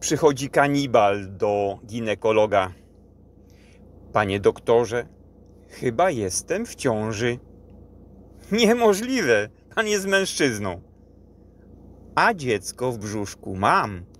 Przychodzi kanibal do ginekologa. Panie doktorze, chyba jestem w ciąży. Niemożliwe, pan jest mężczyzną. A dziecko w brzuszku mam.